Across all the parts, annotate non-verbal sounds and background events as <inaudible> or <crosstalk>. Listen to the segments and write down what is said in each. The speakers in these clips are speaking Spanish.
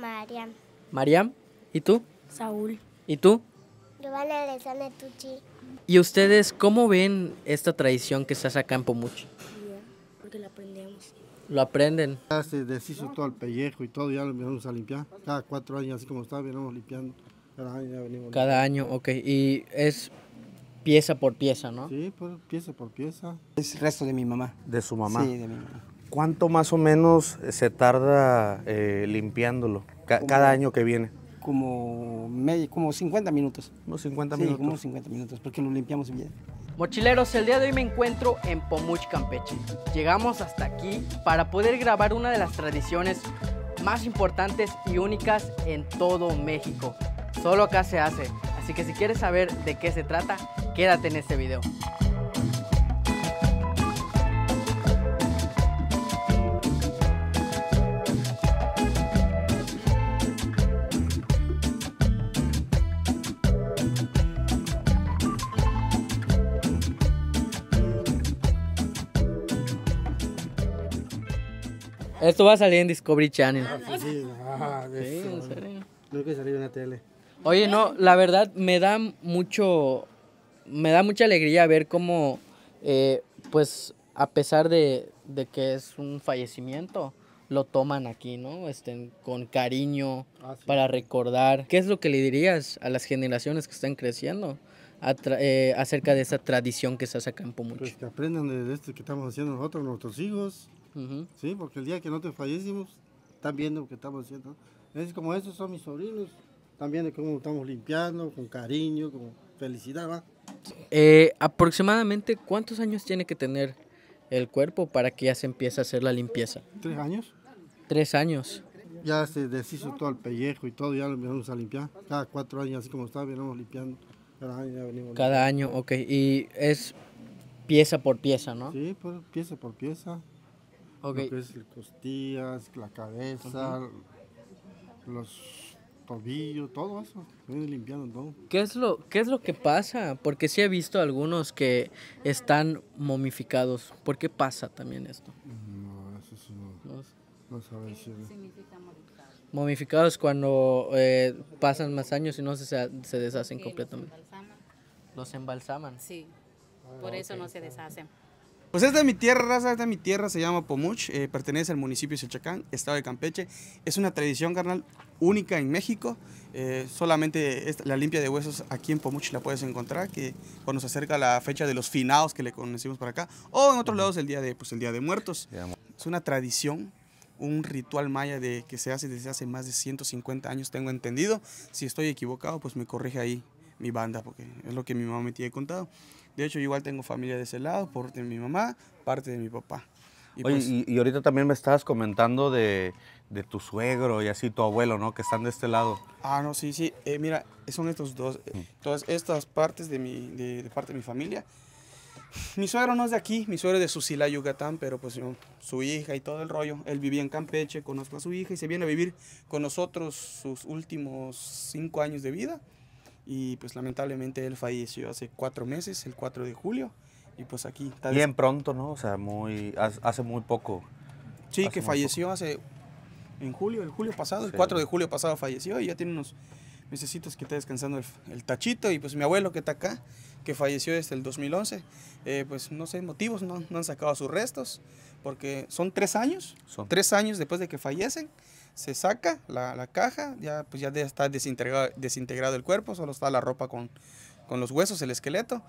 Mariam. Mariam, ¿y tú? Saúl. ¿Y tú? Giovanna Alessandra Tucci. ¿Y ustedes cómo ven esta tradición que se hace acá en Pomuchi? porque la aprendemos. ¿Lo aprenden? Ya se deshizo todo el pellejo y todo, ya lo venimos a limpiar. Cada cuatro años, así como está, venimos limpiando. Cada año ya Cada año, ok. Y es pieza por pieza, ¿no? Sí, pieza por pieza. Es resto de mi mamá. ¿De su mamá? Sí, de mi mamá. ¿Cuánto más o menos eh, se tarda eh, limpiándolo cada año que viene? Como, medio, como 50 minutos. Unos 50 Como 50 minutos, porque lo limpiamos bien. Mochileros, el día de hoy me encuentro en Pomuch, Campeche. Llegamos hasta aquí para poder grabar una de las tradiciones más importantes y únicas en todo México. Solo acá se hace, así que si quieres saber de qué se trata, quédate en este video. Esto va a salir en Discovery Channel. Ah, sí, sí ah, en serio. salió en la tele. Oye, no, la verdad me da mucho, me da mucha alegría ver cómo, eh, pues, a pesar de, que es un fallecimiento, lo toman aquí, ¿no? Estén con cariño, ah, para recordar. ¿Qué es lo que le dirías a las generaciones que están creciendo? Eh, acerca de esa tradición que se hace acá en Pomucho. Pues que aprendan de esto que estamos haciendo nosotros, nuestros hijos, Sí, porque el día que no te fallecimos, están viendo lo que estamos haciendo. Es como esos son mis sobrinos, están viendo cómo estamos limpiando, con cariño, con felicidad. Eh, aproximadamente, ¿cuántos años tiene que tener el cuerpo para que ya se empiece a hacer la limpieza? ¿Tres años? Tres años. Ya se deshizo todo el pellejo y todo, ya lo empezamos a limpiar. Cada cuatro años, así como está, venimos limpiando. Cada año ok. Y es pieza por pieza, ¿no? Sí, pues, pieza por pieza. Okay. Lo costillas, la cabeza, los tobillos, todo eso. limpiando todo. ¿Qué es, lo, ¿Qué es lo que pasa? Porque sí he visto algunos que están momificados. ¿Por qué pasa también esto? No, eso sí no. No, no ¿Qué significa momificado? Momificados cuando eh, pasan más años y no se, se deshacen completamente. Los embalsaman. los embalsaman. Sí, ah, por eso no se deshacen. Pues es de mi tierra, es de mi tierra, se llama Pomuch, eh, pertenece al municipio de Xochacán, estado de Campeche. Es una tradición, carnal, única en México. Eh, solamente la limpia de huesos aquí en Pomuch la puedes encontrar, que cuando se acerca la fecha de los finados que le conocimos para acá, o en otros lados el día de, pues, el día de muertos. Es una tradición un ritual maya de que se hace desde hace más de 150 años, tengo entendido. Si estoy equivocado, pues me corrige ahí mi banda, porque es lo que mi mamá me tiene contado. De hecho, igual tengo familia de ese lado, parte de mi mamá, parte de mi papá. Y, pues y, ahorita también me estabas comentando de, tu suegro y así tu abuelo, ¿no? Que están de este lado. Ah, no, sí, sí. Eh, mira, son estos dos. Eh, todas estas partes de, mi, de, parte de mi familia. Mi suegro no es de aquí, mi suegro es de Susila, Yucatán, pero pues su hija y todo el rollo. Él vivía en Campeche, conozco a su hija y se viene a vivir con nosotros sus últimos cinco años de vida y pues lamentablemente él falleció hace cuatro meses, el 4 de julio, y pues aquí... Tal Bien pronto, ¿no? O sea, muy, hace muy poco. Sí, que falleció hace, en julio, el julio pasado, el 4 de julio pasado falleció y ya tiene unos necesitos que está descansando el tachito y pues mi abuelo que está acá, que falleció desde el 2011. Eh, pues no sé, motivos, no, han sacado sus restos, porque son tres años, son. tres años después de que fallecen, se saca la, caja, ya, pues ya está desintegrado, el cuerpo, solo está la ropa con, los huesos, el esqueleto.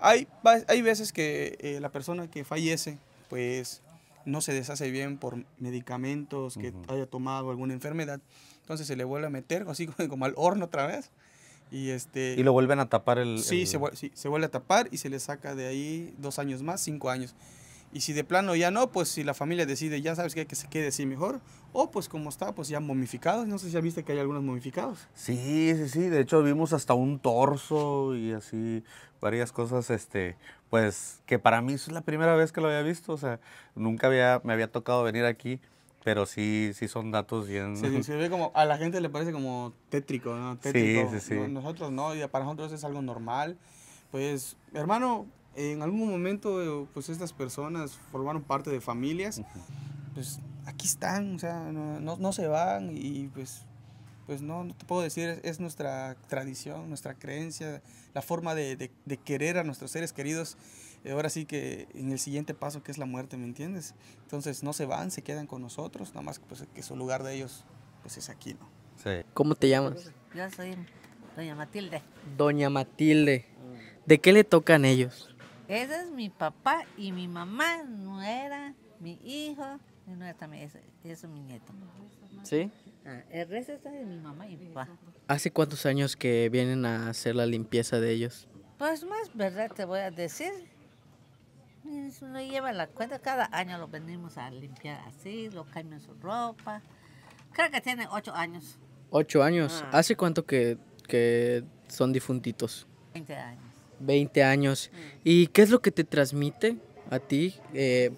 Hay, hay veces que eh, la persona que fallece, pues no se deshace bien por medicamentos que haya tomado alguna enfermedad, entonces se le vuelve a meter <laughs> así como al horno otra vez y, este, y lo vuelven a tapar el... Sí, Se, se vuelve a tapar y se le saca de ahí dos años más, cinco años. Y si de plano ya no, pues si la familia decide, ya sabes que, que se quede así mejor, o pues como está, pues ya momificados. No sé si ya viste que hay algunos momificados. Sí, sí, sí. De hecho, vimos hasta un torso y así varias cosas, este, pues que para mí es la primera vez que lo había visto. O sea, nunca había, me había tocado venir aquí pero sí, sí son datos bien... <laughs> como, a la gente le parece como tétrico, ¿no? Sí, sí, Nosotros no, y para nosotros es algo normal. Pues, hermano, en algún momento, pues estas personas formaron parte de familias, pues aquí están, o sea, no, se van y pues, pues no, te puedo decir, es, nuestra tradición, nuestra creencia, la forma de, de querer a nuestros seres queridos eh, ahora sí que en el siguiente paso que es la muerte, ¿me entiendes? Entonces no se van, se quedan con nosotros, nada más pues, que su lugar de ellos pues es aquí, ¿no? Sí. ¿Cómo te llamas? Yo soy Doña Matilde. Doña Matilde. ¿De qué le tocan ellos? Ese es mi papá y mi mamá, nuera, mi hijo, y nuera también, ese es mi nieto. ¿Sí? Ah, el resto está de mi mamá y mi papá. ¿Hace cuántos años que vienen a hacer la limpieza de ellos? Pues más verdad te voy a decir, lleva la cada año lo venimos a limpiar así, lo cambian su ropa. Creo que tiene ocho años. ¿Ocho años? Ah. ¿Hace cuánto que, son difuntitos? Veinte años. 20 años. Mm. ¿Y qué es lo que te transmite a ti eh,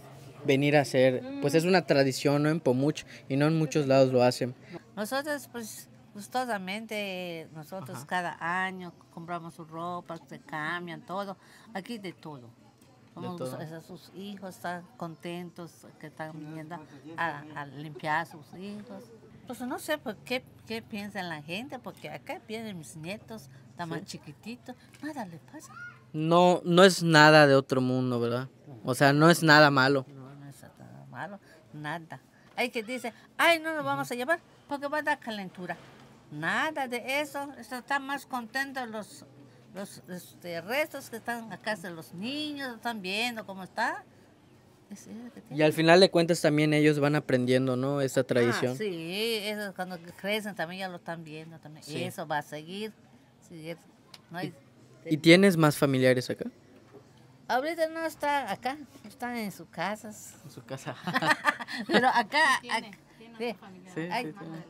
venir a hacer? Pues es mm. una tradición, ¿no? En Pomuch y no en muchos lados lo hacen. Nosotros, pues, gustosamente, nosotros cada año compramos su ropa, se cambian todo, aquí de todo a sus hijos están contentos, que están viniendo a, limpiar a sus hijos. Pues no sé por pues, qué, qué piensa la gente, porque acá vienen mis nietos, están más chiquititos, nada le pasa. No, no es nada de otro mundo, ¿verdad? O sea, no es nada malo. No, es nada malo, nada. Hay que dice, ay, no lo vamos a llevar porque va a dar calentura. Nada de eso, están más contentos los los este, restos que están acá de los niños, están viendo cómo está. y al final de cuentas también ellos van aprendiendo, ¿no? Esta ah, tradición. sí, eso, cuando crecen también ya lo están viendo también. eso va a seguir. ¿Y, tienes más familiares acá? Ahorita no está acá, están en sus casas. En su casa. <laughs> Pero acá,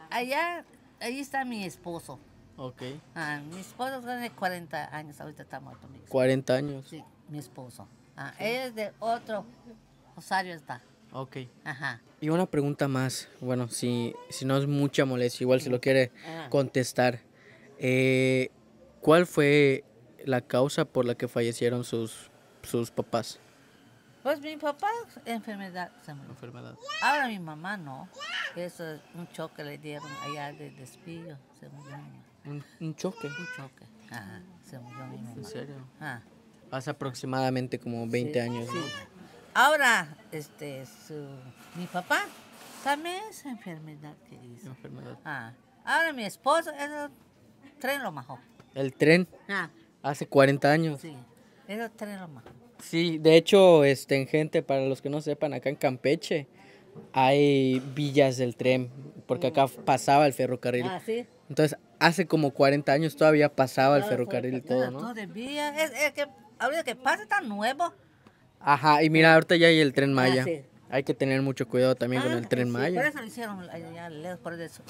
allá, ahí está mi esposo. Ok. Ah, mi esposo tiene 40 años, ahorita está muerto. Mi 40 años. Sí, mi esposo. Ah, Él es de otro Rosario está. Ok. Ajá. Y una pregunta más, bueno, si, si no es mucha molestia, igual si lo quiere ah. contestar. Eh, ¿Cuál fue la causa por la que fallecieron sus, sus papás? Pues mi papá, enfermedad, Enfermedad. Ahora mi mamá no. Eso es un choque le dieron allá de despido, se murió. Un, choque. Un choque. Ajá, se murió mi mamá. ¿En serio? Ajá. Hace aproximadamente como 20 años. Ahora, este, su, mi papá también es enfermedad que dice. Enfermedad. Ah, ahora mi esposo, el tren lo majó. ¿El tren? Ah. Hace 40 años. Sí, el tren lo majó. Sí, de hecho, este, en gente, para los que no sepan, acá en Campeche hay villas del tren, porque acá mm. pasaba el ferrocarril. Ah, sí. Entonces, hace como 40 años todavía pasaba el ferrocarril y todo, ¿no? Todavía, es, es que que pasa tan nuevo. Ajá, y mira, ahorita ya hay el tren ah, Maya. Hay que tener mucho cuidado también con ah, el tren Maya. Por eso lo hicieron allá lejos, por eso.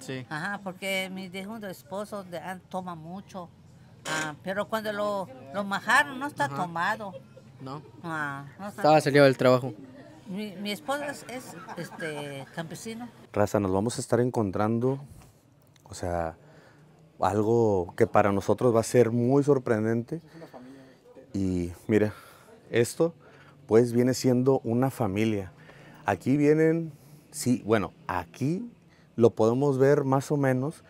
¿sí? Ajá, porque mi esposo ah, toma mucho. pero cuando lo, lo majaron no está tomado. No. Ah, no Estaba salido del trabajo. Mi, mi esposo es, este, campesino. Raza, nos vamos a estar encontrando o sea, algo que para nosotros va a ser muy sorprendente. Y mira, esto pues viene siendo una familia. Aquí vienen, sí, bueno, aquí lo podemos ver más o menos,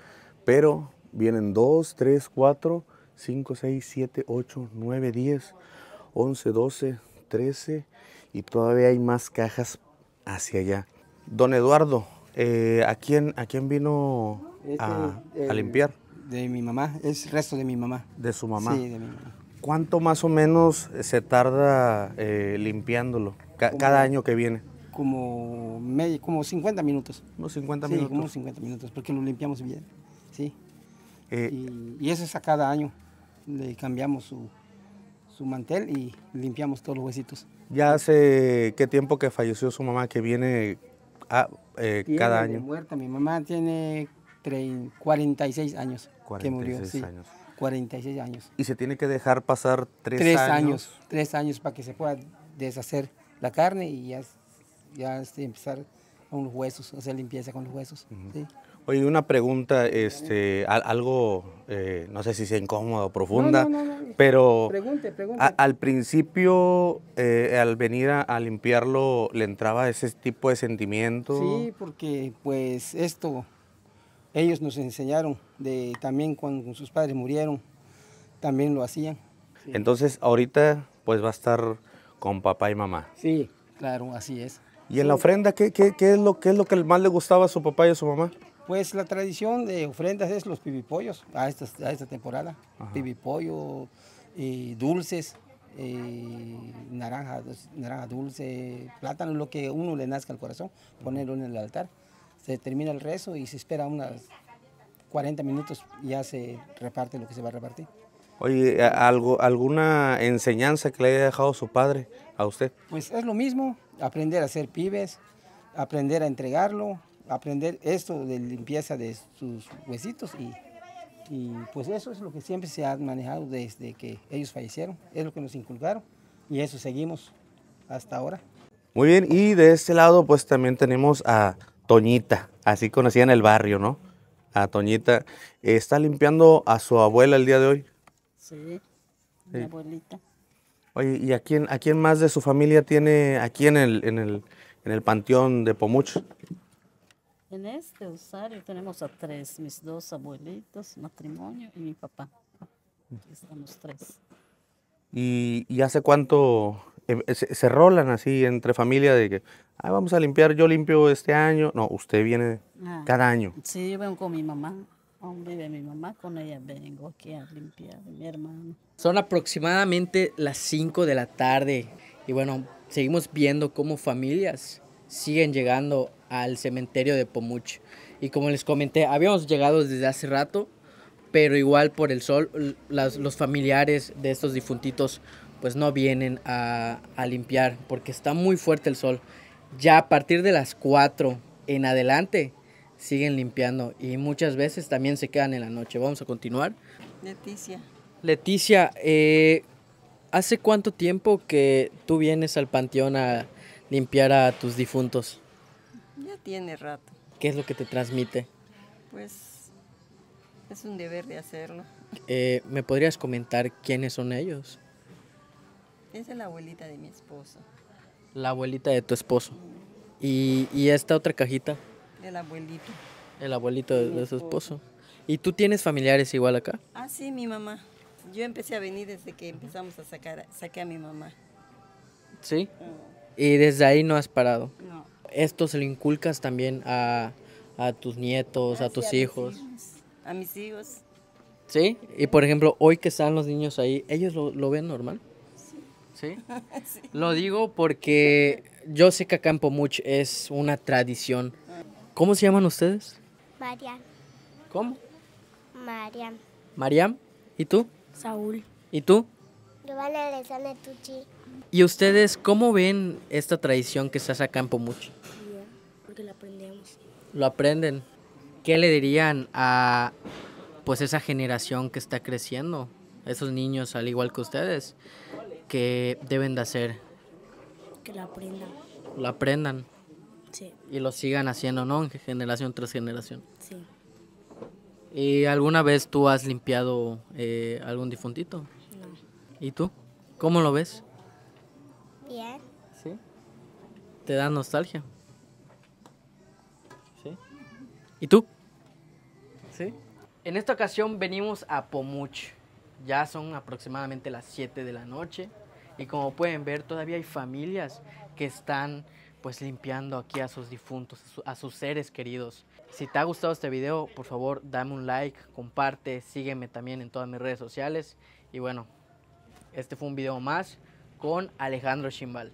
pero vienen 2, 3, 4, 5, 6, 7, 8, 9, 10, 11, 12, 13 y todavía hay más cajas hacia allá. Don Eduardo, eh, ¿a, quién, ¿a quién vino a, limpiar. De mi mamá, es resto de mi mamá. De su mamá. Sí, de mi mamá. ¿Cuánto más o menos eh, se tarda eh, limpiándolo cada año que viene? Como, medio, como 50 minutos. Unos 50 sí, Como 50 minutos, porque lo limpiamos bien. Sí. Eh, y, eso es a cada año. Le cambiamos su, su mantel y limpiamos todos los huesitos. ¿Ya hace qué tiempo que falleció su mamá que viene a, ah, eh, cada año? muerta. Mi mamá tiene 46 años que murió. años. 46 años. ¿Y se tiene que dejar pasar tres, años? Tres años para que se pueda deshacer la carne y ya, ya este, empezar con los huesos, hacer limpieza con los huesos. Oye, una pregunta, este, algo, eh, no sé si sea incómodo o profunda, pero al principio, eh, al venir a, a, limpiarlo, ¿le entraba ese tipo de sentimiento? Sí, porque pues esto, ellos nos enseñaron, de, también cuando sus padres murieron, también lo hacían. Entonces ahorita pues va a estar con papá y mamá. Sí, claro, así es. ¿Y en la ofrenda ¿qué, es lo, es lo que más le gustaba a su papá y a su mamá? Pues la tradición de ofrendas es los pibipollos a esta, a esta temporada. pibipollos Pibipollo, y eh, dulces, eh, naranja, naranja dulce, plátano, lo que uno le nazca al corazón, ponerlo en el altar se termina el rezo y se espera unas 40 minutos y ya se reparte lo que se va a repartir. Oye, ¿algo, ¿alguna enseñanza que le haya dejado su padre a usted? Pues es lo mismo, aprender a ser pibes, aprender a entregarlo, aprender esto de limpieza de sus huesitos y, y, pues eso es lo que siempre se ha manejado desde que ellos fallecieron, es lo que nos inculcaron y eso seguimos hasta ahora. Muy bien, y de este lado pues también tenemos a Toñita, así conocía en el barrio, ¿no? A Toñita. Está limpiando a su abuela el día de hoy. Sí, mi abuelita. Oye, ¿y a quién, a quién más de su familia tiene aquí en el, en el, panteón de Pomuch? En este usario tenemos a tres, mis dos abuelitos, matrimonio y mi papá. Aquí están tres. ¿Y, y hace cuánto Em, eh, se, rolan así entre familia de que, ah, vamos a limpiar, yo limpio este año. No, usted viene ah. cada año. Sí, yo vengo con mi mamá, hombre mi mamá, con ella vengo aquí a limpiar, mi hermano. Son aproximadamente las 5 de la tarde y bueno, seguimos viendo cómo familias siguen llegando al cementerio de Pomuch. Y como les comenté, habíamos llegado desde hace rato, pero igual por el sol, las, los familiares de estos difuntitos pues no vienen a, limpiar porque está muy fuerte el sol. Ya a partir de las 4 en adelante siguen limpiando y muchas veces también se quedan en la noche. Vamos a continuar. Leticia. Leticia, eh, ¿hace cuánto tiempo que tú vienes al panteón a limpiar a tus difuntos? Ya tiene rato. ¿Qué es lo que te transmite? Pues es un deber de hacerlo. Eh, ¿Me podrías comentar quiénes son ellos? es la abuelita de mi esposo. La abuelita de tu esposo. ¿Y, esta otra cajita? El abuelito. El abuelito de, su esposo. ¿Y tú tienes familiares igual acá? Ah, sí, mi mamá. Yo empecé a venir desde que empezamos a sacar, saqué a mi mamá. ¿Sí? Mm. Y desde ahí no has parado. No. Esto se lo inculcas también a, tus nietos, ah, a tus hijos. A mis hijos. ¿Sí? Y por ejemplo, hoy que están los niños ahí, ¿ellos lo, lo ven normal? <laughs> ¿Sí? Lo digo porque yo sé que a Campo es una tradición. ¿Cómo se llaman ustedes? Mariam. ¿Cómo? Mariam. Mariam. ¿Y tú? Saúl. ¿Y tú? Giovanna Tucci. ¿Y ustedes cómo ven esta tradición que se hace acá en Bien, porque la aprendemos. ¿Lo aprenden? ¿Qué le dirían a pues esa generación que está creciendo? Esos niños al igual que ustedes que deben de hacer? Que la aprendan. La aprendan. Sí. Y lo sigan haciendo, ¿no? Generación tras generación. Sí. ¿Y alguna vez tú has limpiado eh, algún difuntito? No. ¿Y tú? ¿Cómo lo ves? Bien. ¿Sí? ¿Te da nostalgia? ¿Sí? ¿Y tú? ¿Sí? En esta ocasión venimos a Pomuch. Ya son aproximadamente las 7 de la noche y como pueden ver todavía hay familias que están pues limpiando aquí a sus difuntos, a sus seres queridos. Si te ha gustado este video, por favor dame un like, comparte, sígueme también en todas mis redes sociales. Y bueno, este fue un video más con Alejandro Chimbal.